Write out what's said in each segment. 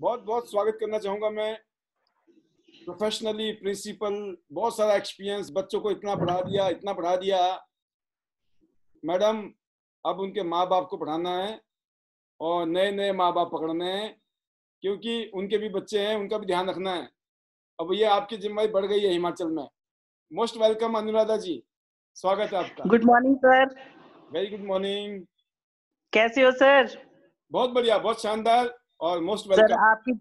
बहुत बहुत स्वागत करना चाहूंगा मैं प्रोफेशनली प्रिंसिपल बहुत सारा एक्सपीरियंस बच्चों को इतना पढ़ा दिया इतना पढ़ा दिया मैडम अब उनके माँ बाप को पढ़ाना है और नए नए माँ बाप पकड़ने हैं क्योंकि उनके भी बच्चे हैं उनका भी ध्यान रखना है अब ये आपकी जिम्मेदारी बढ़ गई है हिमाचल में मोस्ट वेलकम अनुराधा जी स्वागत है आपका good morning sir very good morning कैसे हो सर बहुत बढ़िया बहुत शानदार और मोस्ट वेलकम आपकी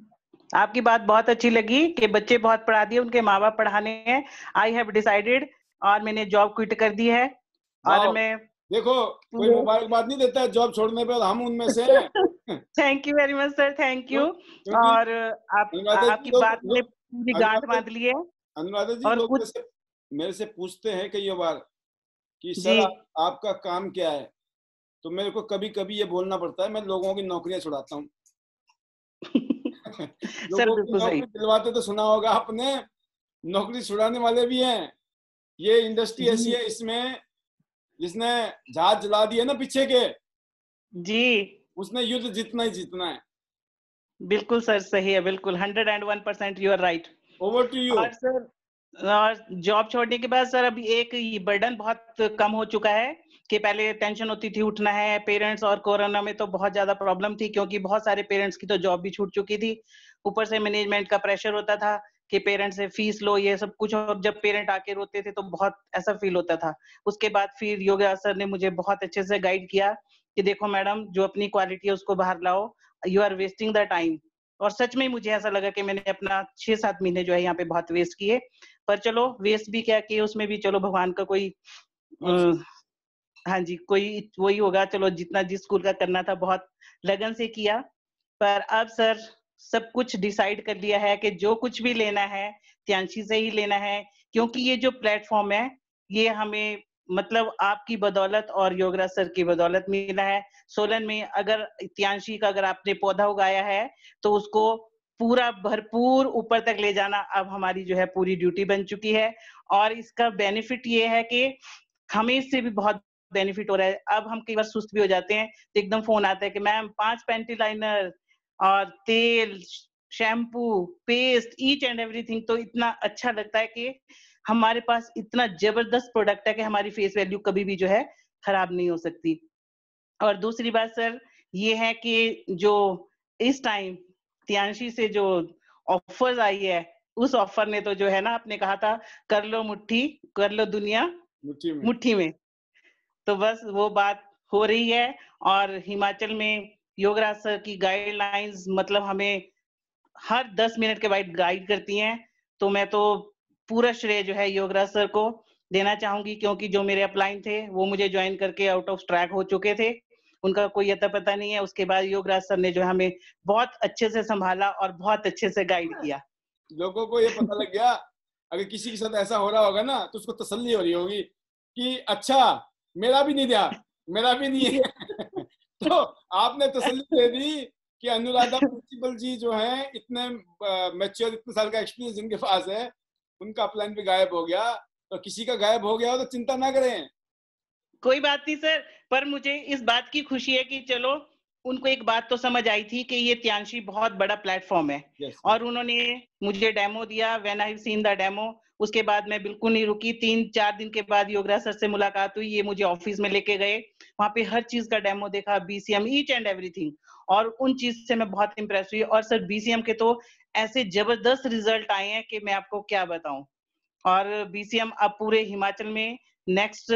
आपकी बात बहुत अच्छी लगी कि बच्चे बहुत पढ़ा दिए उनके माँ बाप पढ़ाने हैं आई हैव डिसाइडेड और मैंने जॉब क्विट कर दी है और मैं देखो कोई मुबारकबाद हम्म। नहीं देता जॉब छोड़ने पे हम उनमें से हैं thank you very much sir thank you और आप आपकी बात ने पूरी गांठ बांध ली है अनुराधा जी लोग मेरे से, मेरे से पूछते हैं कई बार कि सर आ, आपका काम क्या है तो मेरे को कभी कभी ये बोलना पड़ता है मैं लोगों की नौकरियां छुड़ाता हूँ सर बिल्कुल सही दिलवाते तो सुना होगा आपने नौकरी छुड़ाने वाले भी हैं ये इंडस्ट्री ऐसी है इसमें जिसने जहाज जला दिए ना पीछे के जी उसने युद्ध जीतना ही जीतना है बिल्कुल सर सही है बिल्कुल hundred and one percent you are right over to you sir और जॉब छोड़ने के बाद सर अभी एक बर्डन बहुत कम हो चुका है कि पहले टेंशन होती थी उठना है पेरेंट्स और कोरोना में तो बहुत ज्यादा प्रॉब्लम थी क्योंकि बहुत सारे पेरेंट्स की तो जॉब भी छूट चुकी थी ऊपर से मैनेजमेंट का प्रेशर होता था कि पेरेंट्स से फीस लो ये सब कुछ और जब पेरेंट आके रोते थे तो बहुत ऐसा फील होता था उसके बाद फिर योगा सर ने मुझे बहुत अच्छे से गाइड किया कि देखो मैडम जो अपनी क्वालिटी है उसको बाहर लाओ you are wasting the time और सच में मुझे ऐसा लगा कि मैंने अपना छह सात महीने जो है यहाँ पे बहुत वेस्ट किए पर चलो वेस्ट भी क्या किए उसमें भी चलो भगवान का कोई हाँ जी कोई वही होगा चलो जितना जिस स्कूल का करना था बहुत लगन से किया पर अब सर सब कुछ डिसाइड कर लिया है कि जो कुछ भी लेना है त्यांशी से ही लेना है क्योंकि ये जो प्लेटफॉर्म है ये हमें मतलब आपकी बदौलत और योगराज सर की बदौलत मिला है सोलन में अगर त्यांशी का अगर आपने पौधा उगाया है तो उसको पूरा भरपूर ऊपर तक ले जाना अब हमारी जो है पूरी ड्यूटी बन चुकी है और इसका बेनिफिट ये है कि हमें इससे भी बहुत बेनिफिट हो रहा है अब हम कई बार सुस्त भी हो जाते हैं तो एकदम फोन आता है कि मैम पांच पेंटी लाइनर और तेल shampoo paste each and everything तो इतना अच्छा लगता है कि हमारे पास इतना जबरदस्त प्रोडक्ट है कि हमारी फेस वैल्यू कभी भी जो है खराब नहीं हो सकती और दूसरी बात सर ये है कि जो इस टाइम त्यांशी से जो ऑफर्स आई है उस ऑफर ने तो जो है ना आपने कहा था कर लो मुट्ठी कर लो दुनिया मुट्ठी में, मुट्ठी में तो बस वो बात हो रही है और हिमाचल में योगराज सर की गाइडलाइंस मतलब हमें हर दस मिनट के बाद गाइड करती हैं तो मैं तो पूरा श्रेय जो है योगराज सर को देना चाहूंगी क्योंकि जो मेरे अपलाइन थे वो मुझे ज्वाइन करके आउट ऑफ ट्रैक हो चुके थे उनका कोई अतः पता नहीं है उसके बाद योगराज सर ने जो हमें बहुत अच्छे से संभाला और बहुत अच्छे से गाइड किया लोगों को ये पता लग गया अगर किसी के साथ ऐसा हो रहा होगा ना तो उसको तसल्ली हो रही होगी कि अच्छा मेरा भी नहीं दिया मेरा भी नहीं है तो आपने तसली दे दी कि अनुराधा प्रिंसिपल जी जो हैं इतने मेच्योर इतने साल का एक्सपीरियंस जिनके पास है उनका प्लान भी गायब हो गया तो किसी का गायब हो गया हो तो चिंता ना करें कोई बात नहीं सर पर मुझे इस बात की खुशी है कि चलो उनको एक बात तो समझ आई थी कि ये त्यांशी बहुत बड़ा प्लेटफॉर्म है yes, और उन्होंने मुझे डेमो दिया when I seen the demo उसके बाद मैं बिल्कुल नहीं रुकी तीन चार दिन के बाद योगराज सर से मुलाकात हुई ये मुझे ऑफिस में लेके गए वहां पे हर चीज का डेमो देखा बीसीएम ईच एंड एवरीथिंग और उन चीज से मैं बहुत इंप्रेस हुई और सर बीसीएम के तो ऐसे जबरदस्त रिजल्ट आए हैं कि मैं आपको क्या बताऊं और बीसीएम अब पूरे हिमाचल में नेक्स्ट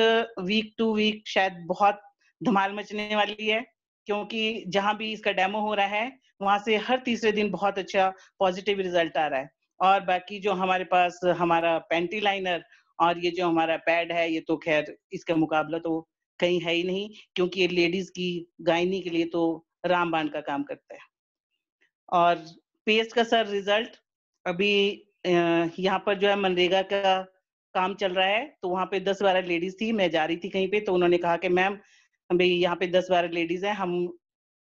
वीक टू वीक शायद बहुत धमाल मचने वाली है क्योंकि जहां भी इसका डेमो हो रहा है वहां से हर तीसरे दिन बहुत अच्छा पॉजिटिव रिजल्ट आ रहा है और बाकी जो हमारे पास हमारा पेंटी लाइनर और ये जो हमारा पैड है ये तो खैर इसका मुकाबला तो कहीं है ही नहीं क्योंकि ये लेडीज की गायनी के लिए तो रामबाण का काम करता है और पेस्ट का सर रिजल्ट अभी यहाँ पर जो है मनरेगा का काम चल रहा है तो वहां पे दस बारह लेडीज थी मैं जा रही थी कहीं पे तो उन्होंने कहा कि मैम हम भाई यहाँ पे दस बारह लेडीज हैं हम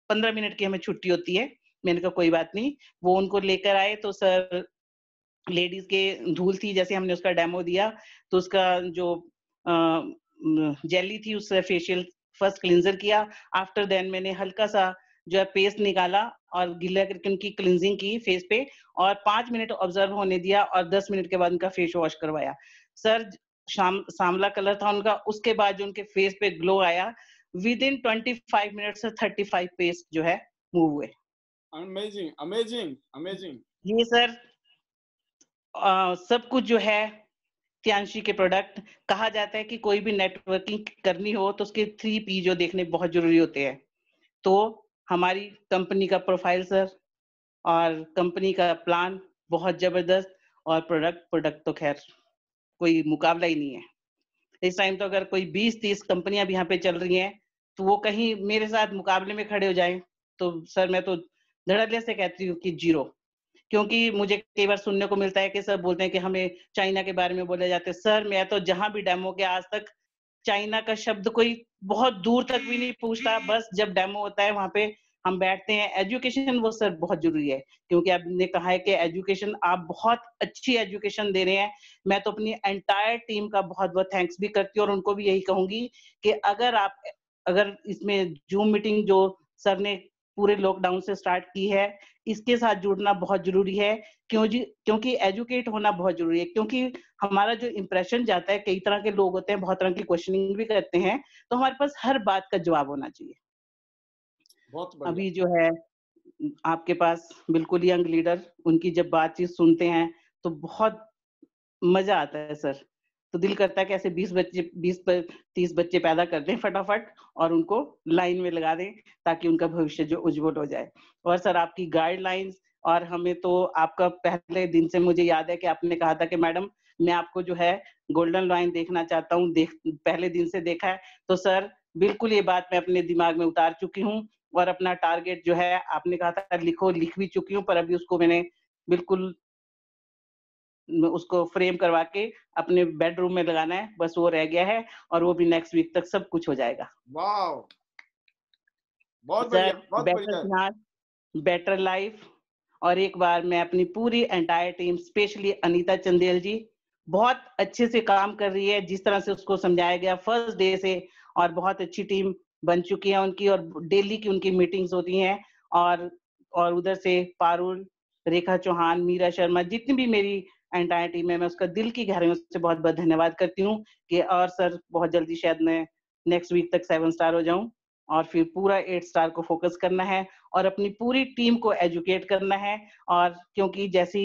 पंद्रह मिनट की हमें छुट्टी होती है मैंने कहा कोई बात नहीं वो उनको लेकर आए तो सर लेडीज के धूल थी जैसे हमने उसका डेमो दिया तो उसका जो जेली थी उससे फेशियल फर्स्ट क्लिनजर किया आफ्टर देन मैंने हल्का सा जो है पेस्ट निकाला और गिल्ला करके उनकी क्लिनजिंग की फेस पे और पांच मिनट ऑब्जर्व होने दिया और दस मिनट के बाद उनका फेस वॉश करवाया सर शाम सामला कलर था उनका उसके बाद जो उनके फेस पे ग्लो आया विद इन फाइव मिनट से फाइव पेज जो है मूव हुए अमेजिंग अमेजिंग अमेजिंग जी सर सब कुछ जो है त्यांशी के प्रोडक्ट कहा जाता है कि कोई भी नेटवर्किंग करनी हो तो उसके थ्री पी जो देखने बहुत जरूरी होते हैं तो हमारी कंपनी का प्रोफाइल सर और कंपनी का प्लान बहुत जबरदस्त और प्रोडक्ट प्रोडक्ट तो खैर कोई मुकाबला ही नहीं है इस टाइम तो अगर कोई 20-30 कंपनियां भी यहाँ पे चल रही हैं तो वो कहीं मेरे साथ मुकाबले में खड़े हो जाए तो सर मैं तो धड़ल्ले से कहती हूँ कि जीरो क्योंकि मुझे कई बार सुनने को मिलता है कि सर बोलते हैं कि हमें चाइना के बारे में बोले जाते हैं सर मैं तो जहां भी डेमो के आज तक चाइना का शब्द कोई बहुत दूर तक भी नहीं पूछता बस जब डेमो होता है वहां पे हम बैठते हैं एजुकेशन वो सर बहुत जरूरी है क्योंकि आपने कहा है कि एजुकेशन आप बहुत अच्छी एजुकेशन दे रहे हैं मैं तो अपनी एंटायर टीम का बहुत बहुत थैंक्स भी करती हूँ और उनको भी यही कहूंगी कि अगर आप अगर इसमें जूम मीटिंग जो सर ने पूरे लॉकडाउन से स्टार्ट की है इसके साथ जुड़ना बहुत जरूरी है क्यों जी क्योंकि एजुकेट होना बहुत जरूरी है क्योंकि हमारा जो इम्प्रेशन जाता है कई तरह के लोग होते हैं बहुत तरह की क्वेश्चनिंग भी करते हैं तो हमारे पास हर बात का जवाब होना चाहिए बहुत अभी जो है आपके पास बिल्कुल यंग लीडर उनकी जब बातचीत सुनते हैं तो बहुत मजा आता है सर तो दिल करता है कि ऐसे 20 बच्चे बीस तीस बच्चे पैदा कर दें फटाफट और उनको लाइन में लगा दें ताकि उनका भविष्य जो उज्जवल हो जाए और सर आपकी गाइडलाइंस और हमें तो आपका पहले दिन से मुझे याद है कि आपने कहा था कि मैडम मैं आपको जो है गोल्डन लाइन देखना चाहता हूँ देख पहले दिन से देखा है तो सर बिल्कुल ये बात मैं अपने दिमाग में उतार चुकी हूँ और अपना टारगेट जो है आपने कहा था लिखो लिख भी चुकी हूँ पर अभी उसको मैंने बिल्कुल उसको फ्रेम करवा के अपने बेडरूम में लगाना है बस वो रह गया है और वो भी नेक्स्ट वीक तक सब कुछ हो जाएगा बहुत बढ़िया बेटर लाइफ और एक बार मैं अपनी पूरी entire team specially Anita Chandel ji बहुत अच्छे से काम कर रही है जिस तरह से उसको समझाया गया फर्स्ट डे से और बहुत अच्छी टीम बन चुकी है उनकी और डेली की उनकी मीटिंग्स होती हैं और और उधर से पारुल रेखा चौहान मीरा शर्मा जितनी भी मेरी एंड आई टीम में मैं उसका दिल की गहराइयों से बहुत बहुत धन्यवाद करती हूँ कि और सर बहुत जल्दी शायद मैं नेक्स्ट वीक तक सेवन स्टार हो जाऊँ और फिर पूरा एट स्टार को फोकस करना है और अपनी पूरी टीम को एजुकेट करना है और क्योंकि जैसी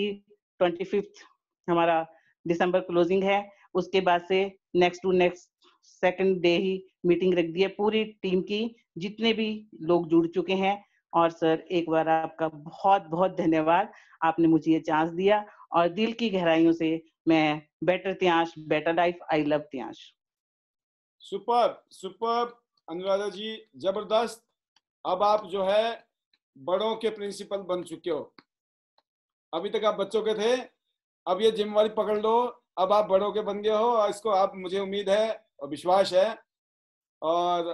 ट्वेंटी फिफ्थ हमारा दिसंबर क्लोजिंग है उसके बाद से next to next second day ही मीटिंग रख दी है पूरी टीम की जितने भी लोग जुड़ चुके हैं और सर एक बार आपका बहुत बहुत धन्यवाद आपने मुझे ये चांस दिया और दिल की गहराइयों से मैं बेटर त्याश बेटर लाइफ आई लव त्याश सुपर सुपर अनुराधा जी जबरदस्त अब आप जो है बड़ों के प्रिंसिपल बन चुके हो अभी तक आप बच्चों के थे अब ये जिम्मेवारी पकड़ लो अब आप बड़ों के बन गए हो और इसको आप मुझे उम्मीद है और विश्वास है और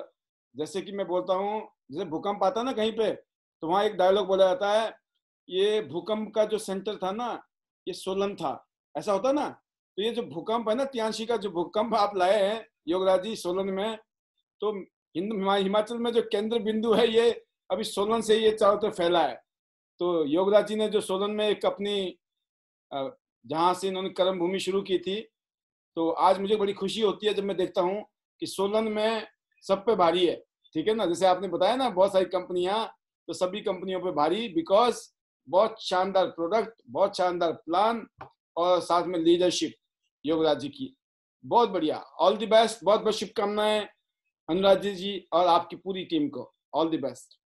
जैसे कि मैं बोलता हूँ जैसे भूकंप आता ना कहीं पे तो वहाँ एक डायलॉग बोला जाता है ये भूकंप का जो सेंटर था ना ये सोलन था ऐसा होता ना तो ये जो भूकंप है ना त्यांशी का जो भूकंप आप लाए हैं योगराज जी सोलन में तो हिंद हिमाचल में जो केंद्र बिंदु है ये अभी सोलन से ये चारों तरफ फैला है तो योगराज जी ने जो सोलन में एक अपनी जहां से इन्होंने कर्म भूमि शुरू की थी तो आज मुझे बड़ी खुशी होती है जब मैं देखता हूँ कि सोलन में सब पे भारी है ठीक है ना जैसे आपने बताया ना बहुत सारी कंपनियां तो सभी कंपनियों पे भारी बिकॉज बहुत शानदार प्रोडक्ट बहुत शानदार प्लान और साथ में लीडरशिप योगराज जी की बहुत बढ़िया ऑल दी बेस्ट बहुत बहुत शुभकामनाएं अनुराग जी और आपकी पूरी टीम को ऑल दी बेस्ट